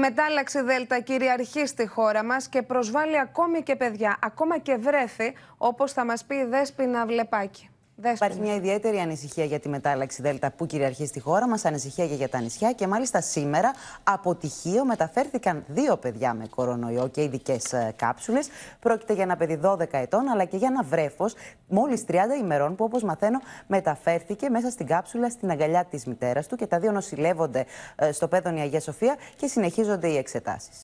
μετάλλαξη Δέλτα κυριαρχεί στη χώρα μας και προσβάλλει ακόμη και παιδιά, ακόμα και βρέφη, όπως θα μας πει η δέσπινα Βλεπάκη. Υπάρχει μια ιδιαίτερη ανησυχία για τη μετάλλαξη Δέλτα που κυριαρχεί στη χώρα μας, ανησυχία και για τα νησιά. Και μάλιστα σήμερα από τυχείο μεταφέρθηκαν δύο παιδιά με κορονοϊό και ειδικές ε, κάψουλες. Πρόκειται για ένα παιδί 12 ετών, αλλά και για ένα βρέφος μόλις 30 ημερών, που όπως μαθαίνω μεταφέρθηκε μέσα στην κάψουλα στην αγκαλιά της μητέρας του. Και τα δύο νοσηλεύονται ε, στο η Αγία Σοφία και συνεχίζονται οι εξετάσεις.